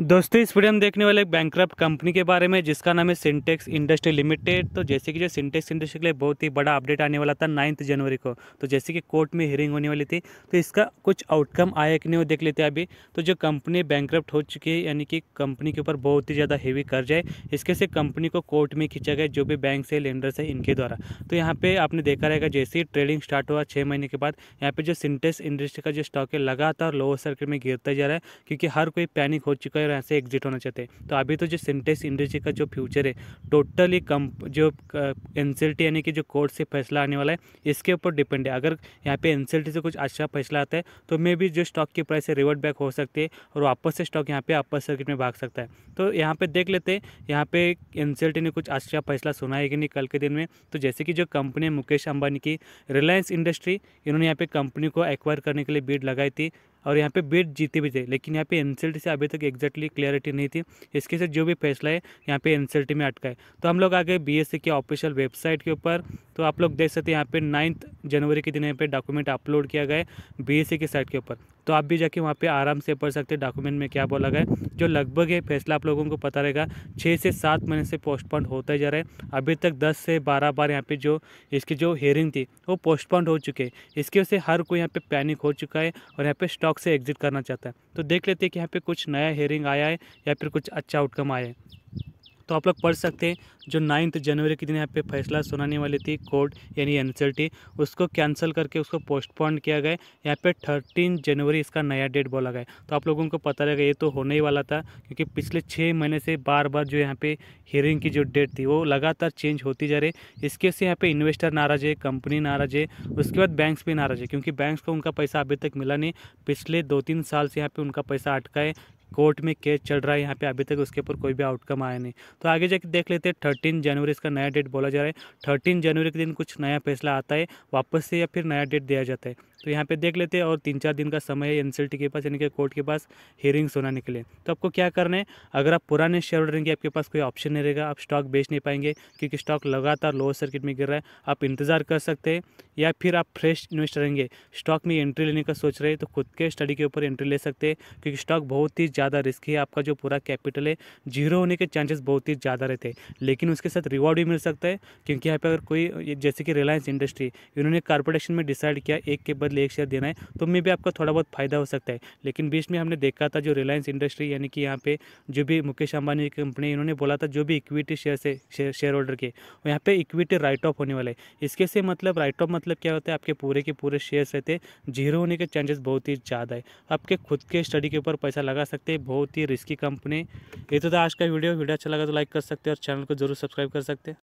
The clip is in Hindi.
दोस्तों इस वीडियो में देखने वाले एक बैंक्रप्ट कंपनी के बारे में जिसका नाम है सिंटेक्स इंडस्ट्री लिमिटेड तो जैसे कि जो सिंटेक्स इंडस्ट्री के लिए बहुत ही बड़ा अपडेट आने वाला था नाइन्थ जनवरी को तो जैसे कि कोर्ट में हियरिंग होने वाली थी तो इसका कुछ आउटकम आया कि नहीं वो देख लेते हैं अभी तो जो कंपनी बैंक्रप्ट हो चुकी है यानी कि कंपनी के ऊपर बहुत ही ज़्यादा हैवी कर्ज है इसके से कंपनी को कोर्ट में खींचा गया जो भी बैंक से लेंडर से इनके द्वारा तो यहाँ पर आपने देखा रहेगा जैसे ही ट्रेडिंग स्टार्ट हुआ छः महीने के बाद यहाँ पर जो सिंटेक्स इंडस्ट्री का जो स्टॉक है लगातार लोअर सर्किट में गिरता जा रहा है क्योंकि हर कोई पैनिक हो चुका है और यहाँ से एग्जिट होना चाहते हैं तो अभी तो जो सिंटेक्स इंडस्ट्री का जो फ्यूचर है टोटली कम जो एन यानी कि जो कोर्ट से फैसला आने वाला है इसके ऊपर डिपेंड है अगर यहाँ पे एन से कुछ अच्छा फैसला आता है तो मे भी जो स्टॉक की प्राइस है रिवर्ट बैक हो सकती है और वापस से स्टॉक यहाँ पे अपर सर्किट में भाग सकता है तो यहाँ पे देख लेते हैं यहाँ पे एन ने कुछ अच्छा फैसला सुना है कि नहीं कल के दिन में तो जैसे कि जो कंपनी मुकेश अंबानी की रिलायंस इंडस्ट्री इन्होंने यहाँ पे कंपनी को एक्वायर करने के लिए बीड लगाई थी और यहाँ पे बेट जीते भी थे लेकिन यहाँ पे एनसीएलटी से अभी तक एक्जैक्टली क्लियरिटी नहीं थी इसके से जो भी फैसला है यहाँ पे एनसीएलटी में अटका है तो हम लोग आ गए बीएससी के ऑफिशियल वेबसाइट के ऊपर तो आप लोग देख सकते हैं यहाँ पे नाइन्थ जनवरी के दिन यहाँ पे डॉक्यूमेंट अपलोड किया गया है बी के साइट के ऊपर तो आप भी जाके वहाँ पर आराम से पढ़ सकते हैं डॉक्यूमेंट में क्या बोला गया जो लगभग है फैसला आप लोगों को पता रहेगा छः से सात महीने से पोस्टपोन होता ही जा रहा है अभी तक दस से बारह बार यहाँ पे जो इसकी जो हेयरिंग थी वो पोस्टपोन हो चुके हैं इसकी वजह से हर कोई यहाँ पे पैनिक हो चुका है और यहाँ पे स्टॉक से एग्जिट करना चाहता है तो देख लेते हैं कि यहाँ पे कुछ नया हेयरिंग आया है या फिर कुछ अच्छा आउटकम आया है तो आप लोग पढ़ सकते हैं जो नाइन्थ जनवरी के दिन यहाँ पे फैसला सुनाने वाली थी कोर्ट यानी एन e उसको कैंसिल करके उसको पोस्टपोन किया गया यहाँ पे थर्टीन जनवरी इसका नया डेट बोला गया तो आप लोगों को पता रहेगा ये तो होने ही वाला था क्योंकि पिछले छः महीने से बार बार जो यहाँ पे हियरिंग की जो डेट थी वो लगातार चेंज होती जा रही इसके से यहाँ पे इन्वेस्टर नाराज है कंपनी नाराज है उसके बाद बैंक्स भी नाराज है क्योंकि बैंक्स को उनका पैसा अभी तक मिला नहीं पिछले दो तीन साल से यहाँ पे उनका पैसा अटका है कोर्ट में केस चल रहा है यहाँ पे अभी तक उसके ऊपर कोई भी आउटकम आया नहीं तो आगे जाके देख लेते हैं थर्टीन जनवरी इसका नया डेट बोला जा रहा है थर्टीन जनवरी के दिन कुछ नया फैसला आता है वापस से या फिर नया डेट दिया जाता है तो यहाँ पे देख लेते हैं और तीन चार दिन का समय है एनसीएलटी e के पास यानी कि कोर्ट के पास हेयरिंग्स होना निकले तो आपको क्या करना है अगर आप पुराने शेयर होल्डर रहेंगे आपके पास कोई ऑप्शन नहीं रहेगा आप स्टॉक बेच नहीं पाएंगे क्योंकि स्टॉक लगातार लोअर सर्किट में गिर रहा है आप इंतज़ार कर सकते हैं या फिर आप फ्रेश इन्वेस्टर रहेंगे स्टॉक में एंट्री लेने का सोच रहे हैं तो खुद के स्टडी के ऊपर एंट्री ले सकते हैं क्योंकि स्टॉक बहुत ही ज़्यादा रिस्की है आपका जो पूरा कैपिटल है जीरो होने के चांसेस बहुत ही ज़्यादा रहते हैं लेकिन उसके साथ रिवॉर्ड भी मिल सकता है क्योंकि यहाँ पर अगर कोई जैसे कि रिलायंस इंडस्ट्री इन्होंने कॉर्पोरेशन में डिसाइड किया एक के बदले एक शेयर देना है तो मे भी आपका थोड़ा बहुत फायदा हो सकता है लेकिन बीच में हमने देखा था जो रिलायंस इंडस्ट्री यानी कि यहाँ पे जो भी मुकेश अंबानी की कंपनी इन्होंने बोला था जो भी इक्विटी शेयर से शेयर होल्डर के यहाँ पे इक्विटी राइट ऑफ होने वाला है इसके से मतलब राइट ऑफ मतलब क्या होता है आपके पूरे के पूरे शेयर रहते जीरो होने के चांसेस बहुत ही ज़्यादा है आपके खुद के स्टडी के ऊपर पैसा लगा सकते हैं बहुत ही रिस्की कंपनी ये तो था आज का वीडियो वीडियो अच्छा लगा तो लाइक कर सकते हैं और चैनल को जरूर सब्सक्राइब कर सकते हैं